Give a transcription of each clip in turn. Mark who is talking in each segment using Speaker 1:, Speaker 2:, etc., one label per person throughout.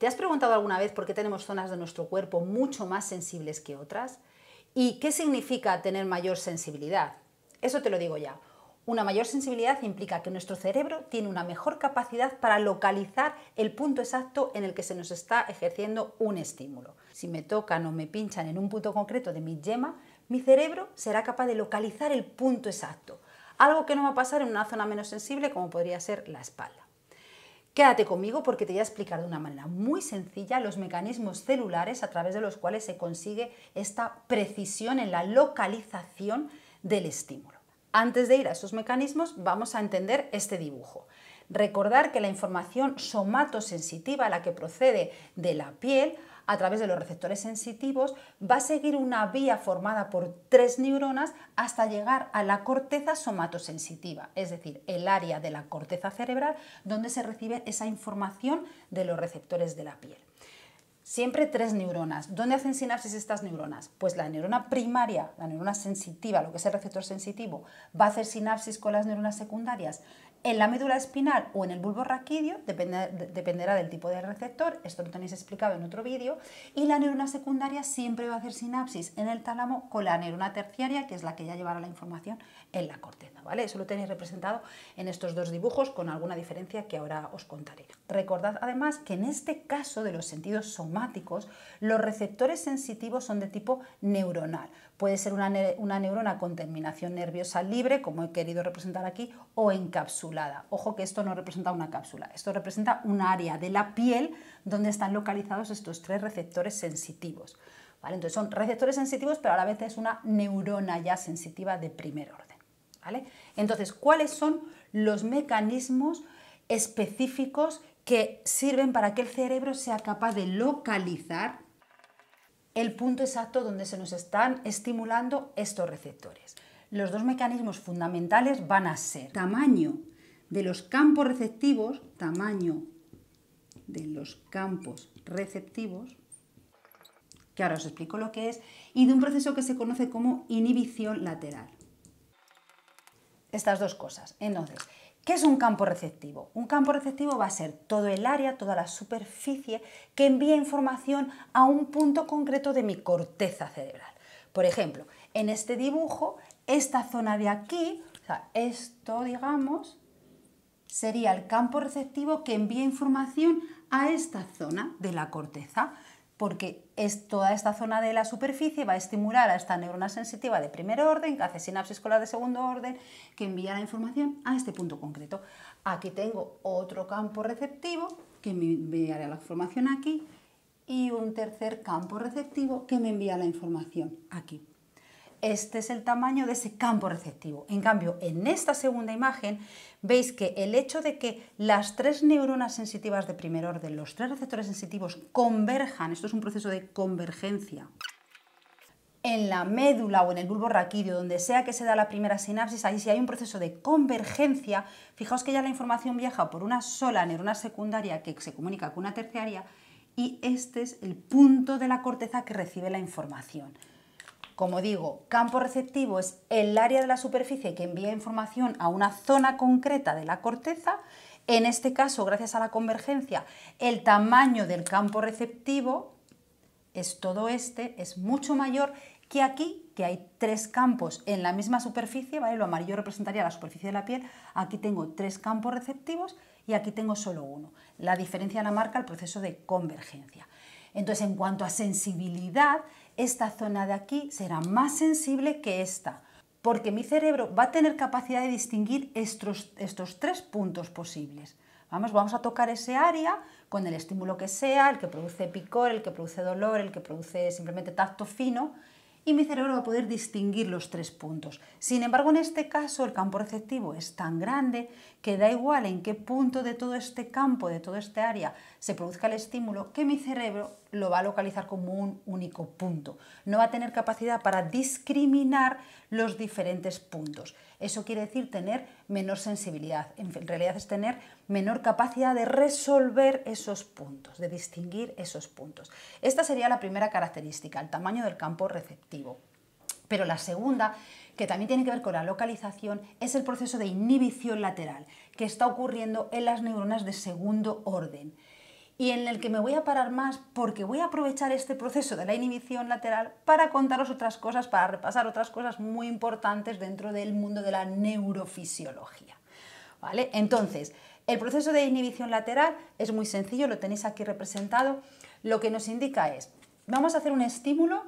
Speaker 1: ¿Te has preguntado alguna vez por qué tenemos zonas de nuestro cuerpo mucho más sensibles que otras? ¿Y qué significa tener mayor sensibilidad? Eso te lo digo ya. Una mayor sensibilidad implica que nuestro cerebro tiene una mejor capacidad para localizar el punto exacto en el que se nos está ejerciendo un estímulo. Si me tocan o me pinchan en un punto concreto de mi yema, mi cerebro será capaz de localizar el punto exacto, algo que no va a pasar en una zona menos sensible como podría ser la espalda. Quédate conmigo porque te voy a explicar de una manera muy sencilla los mecanismos celulares a través de los cuales se consigue esta precisión en la localización del estímulo. Antes de ir a esos mecanismos, vamos a entender este dibujo. Recordar que la información somatosensitiva, la que procede de la piel, a través de los receptores sensitivos, va a seguir una vía formada por tres neuronas hasta llegar a la corteza somatosensitiva, es decir, el área de la corteza cerebral donde se recibe esa información de los receptores de la piel. Siempre tres neuronas. ¿Dónde hacen sinapsis estas neuronas? Pues la neurona primaria, la neurona sensitiva, lo que es el receptor sensitivo, va a hacer sinapsis con las neuronas secundarias en la médula espinal o en el bulbo raquídeo, dependerá del tipo de receptor, esto lo tenéis explicado en otro vídeo, y la neurona secundaria siempre va a hacer sinapsis en el tálamo con la neurona terciaria, que es la que ya llevará la información en la corteza, ¿vale? Eso lo tenéis representado en estos dos dibujos con alguna diferencia que ahora os contaré. Recordad además que en este caso de los sentidos somáticos, los receptores sensitivos son de tipo neuronal. Puede ser una, una neurona con terminación nerviosa libre, como he querido representar aquí, o encapsulada Ojo que esto no representa una cápsula, esto representa un área de la piel donde están localizados estos tres receptores sensitivos. Entonces son receptores sensitivos, pero a la vez es una neurona ya sensitiva de primer orden. Entonces, ¿cuáles son los mecanismos específicos que sirven para que el cerebro sea capaz de localizar el punto exacto donde se nos están estimulando estos receptores? Los dos mecanismos fundamentales van a ser tamaño de los campos receptivos, tamaño de los campos receptivos, que ahora os explico lo que es, y de un proceso que se conoce como inhibición lateral. Estas dos cosas. Entonces, ¿Qué es un campo receptivo? Un campo receptivo va a ser todo el área, toda la superficie que envía información a un punto concreto de mi corteza cerebral. Por ejemplo, en este dibujo, esta zona de aquí, o sea, esto, digamos, sería el campo receptivo que envía información a esta zona de la corteza, porque es toda esta zona de la superficie va a estimular a esta neurona sensitiva de primer orden, que hace sinapsis con la de segundo orden, que envía la información a este punto concreto. Aquí tengo otro campo receptivo que me enviará la información aquí y un tercer campo receptivo que me envía la información aquí este es el tamaño de ese campo receptivo. En cambio, en esta segunda imagen veis que el hecho de que las tres neuronas sensitivas de primer orden, los tres receptores sensitivos, converjan, esto es un proceso de convergencia, en la médula o en el bulbo raquídeo, donde sea que se da la primera sinapsis, ahí si hay un proceso de convergencia, fijaos que ya la información viaja por una sola neurona secundaria que se comunica con una terciaria y este es el punto de la corteza que recibe la información. Como digo, campo receptivo es el área de la superficie que envía información a una zona concreta de la corteza. En este caso, gracias a la convergencia, el tamaño del campo receptivo es todo este, es mucho mayor que aquí, que hay tres campos en la misma superficie, Lo amarillo representaría la superficie de la piel, aquí tengo tres campos receptivos y aquí tengo solo uno. La diferencia la marca el proceso de convergencia. Entonces, en cuanto a sensibilidad, esta zona de aquí será más sensible que esta, porque mi cerebro va a tener capacidad de distinguir estos, estos tres puntos posibles. Vamos, vamos a tocar ese área con el estímulo que sea, el que produce picor, el que produce dolor, el que produce simplemente tacto fino, y mi cerebro va a poder distinguir los tres puntos. Sin embargo, en este caso el campo receptivo es tan grande que da igual en qué punto de todo este campo, de toda este área, se produzca el estímulo, que mi cerebro lo va a localizar como un único punto. No va a tener capacidad para discriminar los diferentes puntos. Eso quiere decir tener menor sensibilidad. En realidad es tener menor capacidad de resolver esos puntos, de distinguir esos puntos. Esta sería la primera característica, el tamaño del campo receptivo. Pero la segunda, que también tiene que ver con la localización, es el proceso de inhibición lateral que está ocurriendo en las neuronas de segundo orden y en el que me voy a parar más porque voy a aprovechar este proceso de la inhibición lateral para contaros otras cosas, para repasar otras cosas muy importantes dentro del mundo de la neurofisiología. ¿Vale? Entonces, el proceso de inhibición lateral es muy sencillo, lo tenéis aquí representado. Lo que nos indica es, vamos a hacer un estímulo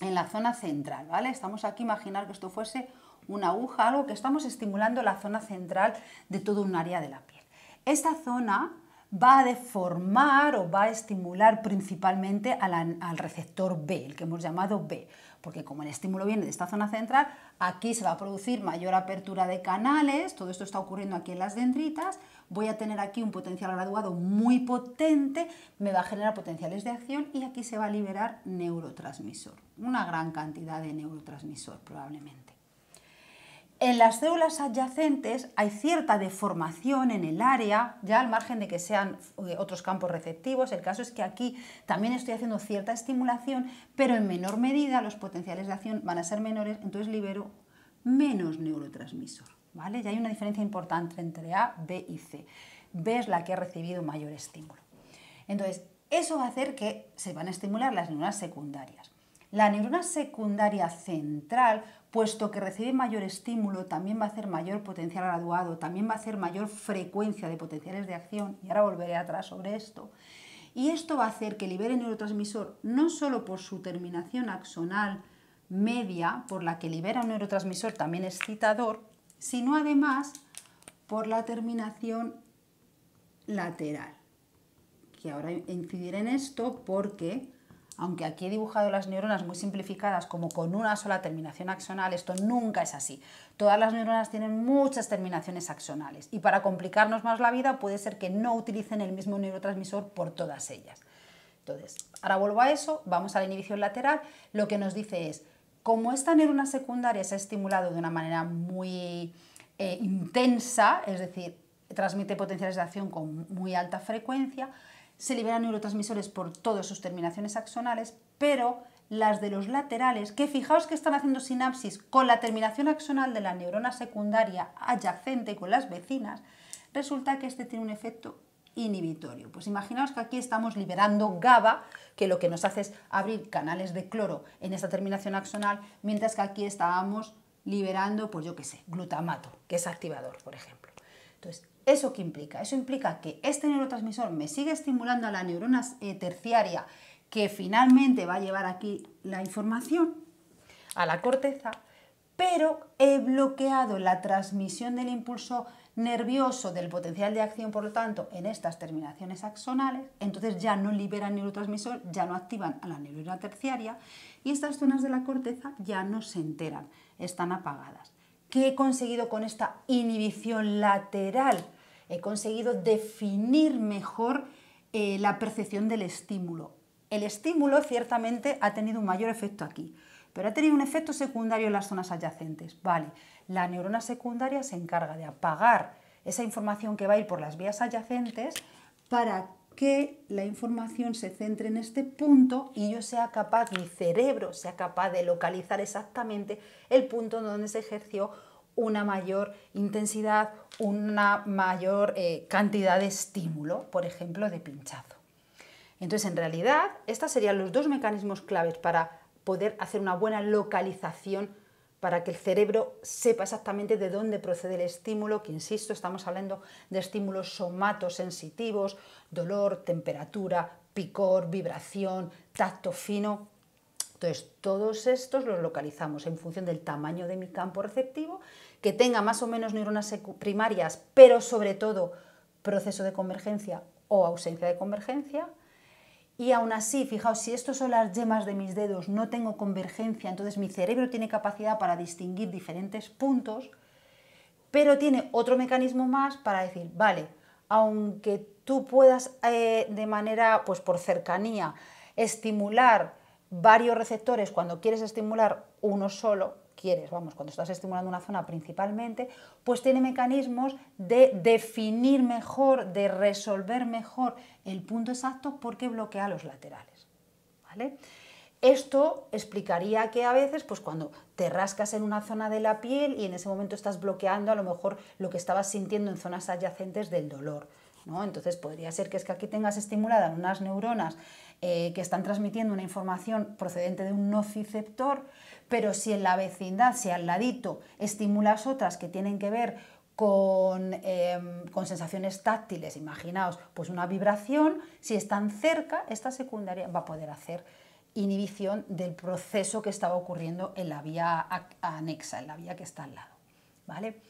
Speaker 1: en la zona central, ¿vale? Estamos aquí, imaginar que esto fuese una aguja, algo que estamos estimulando la zona central de todo un área de la piel. Esta zona va a deformar o va a estimular principalmente al, receptor B, el que hemos llamado B, porque como el estímulo viene de esta zona central, aquí se va a producir mayor apertura de canales, todo esto está ocurriendo aquí en las dendritas, voy a tener aquí un potencial graduado muy potente, me va a generar potenciales de acción y aquí se va a liberar neurotransmisor, una gran cantidad de neurotransmisor probablemente. En las células adyacentes hay cierta deformación en el área, ya al margen de que sean eh, otros campos receptivos. El caso es que aquí también estoy haciendo cierta estimulación, pero en menor medida los potenciales de acción van a ser menores, entonces libero menos neurotransmisor. ¿vale? Ya hay una diferencia importante entre A, B y C. B es la que ha recibido mayor estímulo. Entonces, eso va a hacer que se van a estimular las neuronas secundarias. La neurona secundaria central, puesto que recibe mayor estímulo, también va a hacer mayor potencial graduado, también va a hacer mayor frecuencia de potenciales de acción, y ahora volveré atrás sobre esto. Y esto va a hacer que libere neurotransmisor no solo por su terminación axonal media, por la que libera un neurotransmisor también excitador, sino además por la terminación lateral. Que ahora incidiré en esto porque aunque aquí he dibujado las neuronas muy simplificadas como con una sola terminación axonal, esto nunca es así. Todas las neuronas tienen muchas terminaciones axonales y para complicarnos más la vida puede ser que no utilicen el mismo neurotransmisor por todas ellas. Entonces, ahora vuelvo a eso, vamos a la inhibición lateral, lo que nos dice es, como esta neurona secundaria se ha estimulado de una manera muy eh, intensa, es decir, transmite potenciales de acción con muy alta frecuencia, se liberan neurotransmisores por todas sus terminaciones axonales, pero las de los laterales, que fijaos que están haciendo sinapsis con la terminación axonal de la neurona secundaria adyacente con las vecinas, resulta que este tiene un efecto inhibitorio. Pues imaginaos que aquí estamos liberando GABA, que lo que nos hace es abrir canales de cloro en esa terminación axonal, mientras que aquí estábamos liberando, pues yo qué sé, glutamato, que es activador, por ejemplo. Entonces, ¿Eso qué implica? Eso implica que este neurotransmisor me sigue estimulando a la neurona eh, terciaria que finalmente va a llevar aquí la información a la corteza, pero he bloqueado la transmisión del impulso nervioso del potencial de acción, por lo tanto, en estas terminaciones axonales, entonces ya no liberan neurotransmisor, ya no activan a la neurona terciaria y estas zonas de la corteza ya no se enteran, están apagadas. ¿Qué he conseguido con esta inhibición lateral he conseguido definir mejor eh, la percepción del estímulo. El estímulo ciertamente ha tenido un mayor efecto aquí, pero ha tenido un efecto secundario en las zonas adyacentes. Vale, la neurona secundaria se encarga de apagar esa información que va a ir por las vías adyacentes para que la información se centre en este punto y yo sea capaz, mi cerebro sea capaz de localizar exactamente el punto donde se ejerció una mayor intensidad, una mayor eh, cantidad de estímulo, por ejemplo, de pinchazo. Entonces, en realidad, estos serían los dos mecanismos claves para poder hacer una buena localización para que el cerebro sepa exactamente de dónde procede el estímulo, que insisto, estamos hablando de estímulos somatosensitivos, dolor, temperatura, picor, vibración, tacto fino, entonces, todos estos los localizamos en función del tamaño de mi campo receptivo, que tenga más o menos neuronas primarias, pero sobre todo proceso de convergencia o ausencia de convergencia. Y aún así, fijaos, si estos son las yemas de mis dedos, no tengo convergencia, entonces mi cerebro tiene capacidad para distinguir diferentes puntos, pero tiene otro mecanismo más para decir, vale, aunque tú puedas eh, de manera, pues por cercanía, estimular varios receptores cuando quieres estimular uno solo, quieres, vamos, cuando estás estimulando una zona principalmente, pues tiene mecanismos de definir mejor, de resolver mejor el punto exacto porque bloquea los laterales. ¿Vale? Esto explicaría que a veces, pues cuando te rascas en una zona de la piel y en ese momento estás bloqueando a lo mejor lo que estabas sintiendo en zonas adyacentes del dolor. ¿no? Entonces podría ser que es que aquí tengas estimuladas unas neuronas eh, que están transmitiendo una información procedente de un nociceptor, pero si en la vecindad, si al ladito, estimulas otras que tienen que ver con, em, con, sensaciones táctiles, imaginaos, pues una vibración, si están cerca, esta secundaria va a poder hacer inhibición del proceso que estaba ocurriendo en la vía anexa, en la vía que está al lado. ¿vale?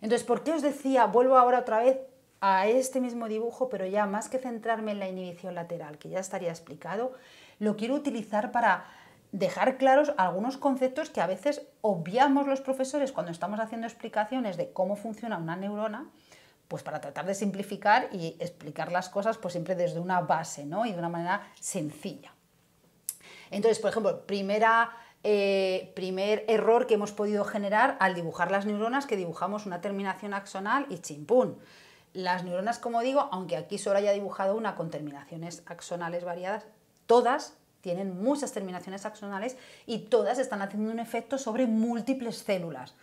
Speaker 1: Entonces, ¿por qué os decía, vuelvo ahora otra vez a este mismo dibujo, pero ya más que centrarme en la inhibición lateral, que ya estaría explicado, lo quiero utilizar para dejar claros algunos conceptos que a veces obviamos los profesores cuando estamos haciendo explicaciones de cómo funciona una neurona, pues para tratar de simplificar y explicar las cosas pues siempre desde una base y de una manera sencilla. Entonces, por ejemplo, primera, eh, primer error que hemos podido generar al dibujar las neuronas que dibujamos una terminación axonal y chimpún. Las neuronas, como digo, aunque aquí solo haya dibujado una con terminaciones axonales variadas, todas tienen muchas terminaciones axonales y todas están haciendo un efecto sobre múltiples células,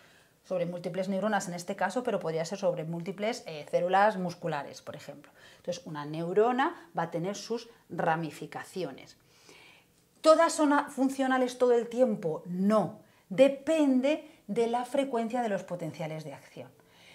Speaker 1: sobre múltiples neuronas en este caso, pero podría ser sobre múltiples eh, células musculares, por ejemplo. Entonces, una neurona va a tener sus ramificaciones. ¿Todas son funcionales todo el tiempo? No, depende de la frecuencia de los potenciales de acción.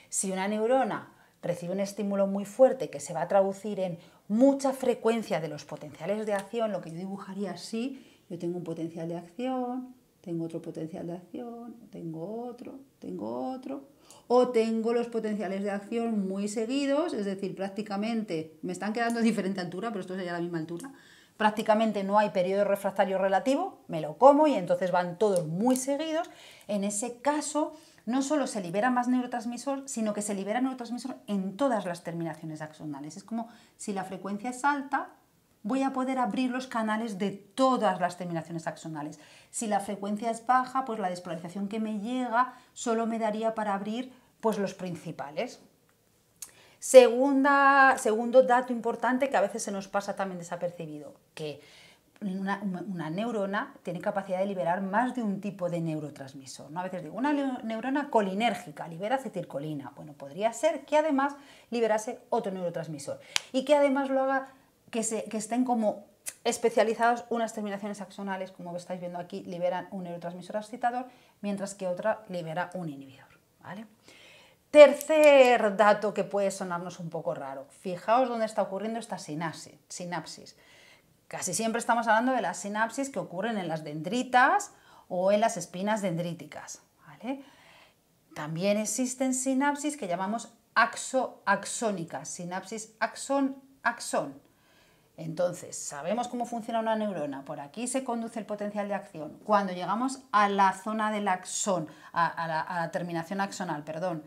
Speaker 1: Si una neurona recibe un estímulo muy fuerte que se va a traducir en mucha frecuencia de los potenciales de acción, lo que yo dibujaría así, yo tengo un potencial de acción, tengo otro potencial de acción, tengo otro, tengo otro, o tengo los potenciales de acción muy seguidos, es decir, prácticamente me están quedando a diferente altura, pero esto sería la misma altura, prácticamente no hay periodo refractario relativo, me lo como y entonces van todos muy seguidos. En ese caso, no solo se libera más neurotransmisor, sino que se libera neurotransmisor en todas las terminaciones axonales. Es como si la frecuencia es alta, voy a poder abrir los canales de todas las terminaciones axonales. Si la frecuencia es baja, pues la despolarización que me llega solo me daría para abrir pues los principales. segundo dato importante que a veces se nos pasa también desapercibido, que una, neurona tiene capacidad de liberar más de un tipo de neurotransmisor. ¿no? A veces digo, una neurona colinérgica libera acetilcolina. Bueno, podría ser que además liberase otro neurotransmisor y que además lo haga que, estén como especializados, unas terminaciones axonales, como estáis viendo aquí, liberan un neurotransmisor excitador, mientras que otra libera un inhibidor. Tercer dato que puede sonarnos un poco raro. Fijaos dónde está ocurriendo esta sinapsis. Casi siempre estamos hablando de las sinapsis que ocurren en las dendritas o en las espinas dendríticas. También existen sinapsis que llamamos axoaxónicas, sinapsis axón-axón. Entonces, sabemos cómo funciona una neurona, por aquí se conduce el potencial de acción. Cuando llegamos a la zona del axón, a la terminación axonal, perdón,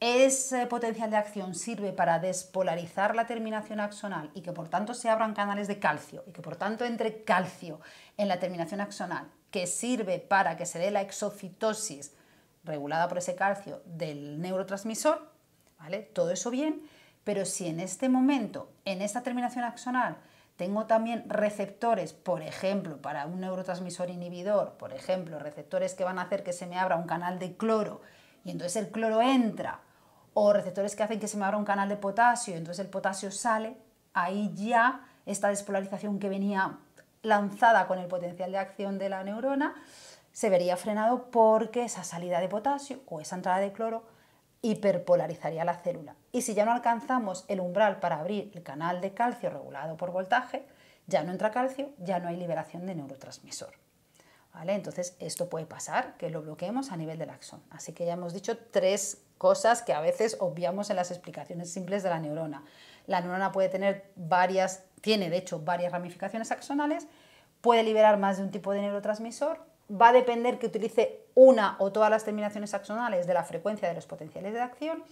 Speaker 1: ese potencial de acción sirve para despolarizar la terminación axonal y que por tanto se abran canales de calcio y que por tanto entre calcio en la terminación axonal, que sirve para que se dé la exocitosis regulada por ese calcio del neurotransmisor, ¿vale? Todo eso bien, pero si en este momento, en esta terminación axonal, tengo también receptores, por ejemplo, para un neurotransmisor inhibidor, por ejemplo, receptores que van a hacer que se me abra un canal de cloro y entonces el cloro entra o receptores que hacen que se me abra un canal de potasio, entonces el potasio sale, ahí ya esta despolarización que venía lanzada con el potencial de acción de la neurona se vería frenado porque esa salida de potasio o esa entrada de cloro hiperpolarizaría la célula. Y si ya no alcanzamos el umbral para abrir el canal de calcio regulado por voltaje, ya no entra calcio, ya no hay liberación de neurotransmisor. ¿Vale? Entonces, esto puede pasar, que lo bloqueemos a nivel del axón. Así que ya hemos dicho tres cosas que a veces obviamos en las explicaciones simples de la neurona. La neurona puede tener varias, tiene de hecho varias ramificaciones axonales, puede liberar más de un tipo de neurotransmisor, va a depender que utilice una o todas las terminaciones axonales de la frecuencia de los potenciales de acción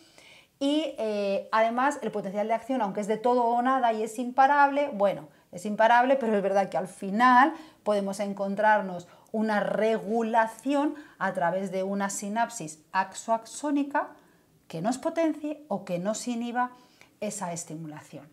Speaker 1: y eh, además el potencial de acción, aunque es de todo o nada y es imparable, bueno, es imparable, pero es verdad que al final podemos encontrarnos una regulación a través de una sinapsis axoaxónica que nos potencie o que nos inhiba esa estimulación.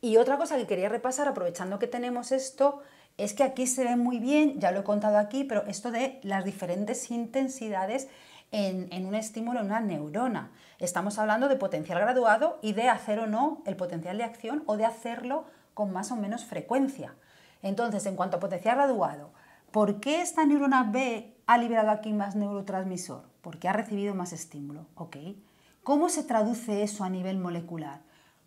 Speaker 1: Y otra cosa que quería repasar, aprovechando que tenemos esto, es que aquí se ve muy bien, ya lo he contado aquí, pero esto de las diferentes intensidades en, en, un estímulo en una neurona. Estamos hablando de potencial graduado y de hacer o no el potencial de acción o de hacerlo con más o menos frecuencia. Entonces, en cuanto a potencial graduado, ¿por qué esta neurona B ha liberado aquí más neurotransmisor? Porque ha recibido más estímulo, ¿Cómo se traduce eso a nivel molecular?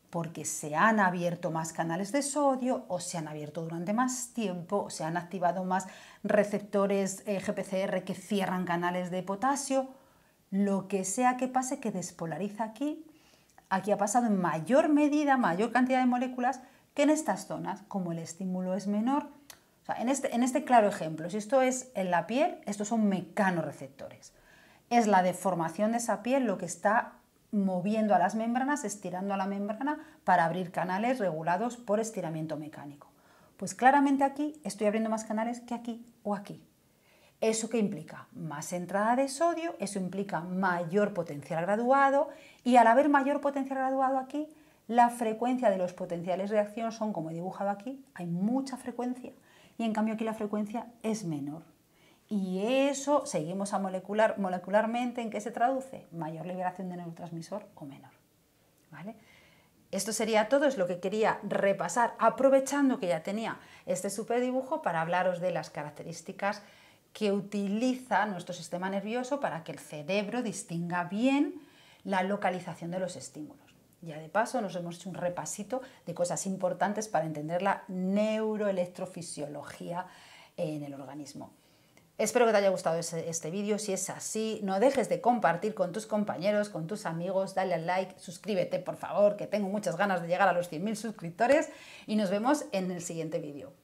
Speaker 1: Porque se han abierto más canales de sodio o se han abierto durante más tiempo o se han activado más receptores eh, GPCR que cierran canales de potasio. Lo que sea que pase que despolariza aquí, aquí ha pasado en mayor medida, mayor cantidad de moléculas que en estas zonas. Como el estímulo es menor, este, en, este, claro ejemplo, si esto es en la piel, estos son mecanorreceptores. Es la deformación de esa piel lo que está moviendo a las membranas, estirando a la membrana para abrir canales regulados por estiramiento mecánico. Pues claramente aquí estoy abriendo más canales que aquí o aquí. ¿Eso que implica? Más entrada de sodio, eso implica mayor potencial graduado y al haber mayor potencial graduado aquí, la frecuencia de los potenciales de acción son como he dibujado aquí, hay mucha frecuencia y en cambio aquí la frecuencia es menor. Y eso seguimos a molecular, molecularmente, ¿en qué se traduce? Mayor liberación de neurotransmisor o menor. ¿Vale? Esto sería todo, es lo que quería repasar, aprovechando que ya tenía este superdibujo, dibujo para hablaros de las características que utiliza nuestro sistema nervioso para que el cerebro distinga bien la localización de los estímulos. Ya de paso nos hemos hecho un repasito de cosas importantes para entender la neuroelectrofisiología en el organismo. Espero que te haya gustado este, vídeo. Si es así, no dejes de compartir con tus compañeros, con tus amigos, dale al like, suscríbete por favor, que tengo muchas ganas de llegar a los 100.000 suscriptores y nos vemos en el siguiente vídeo.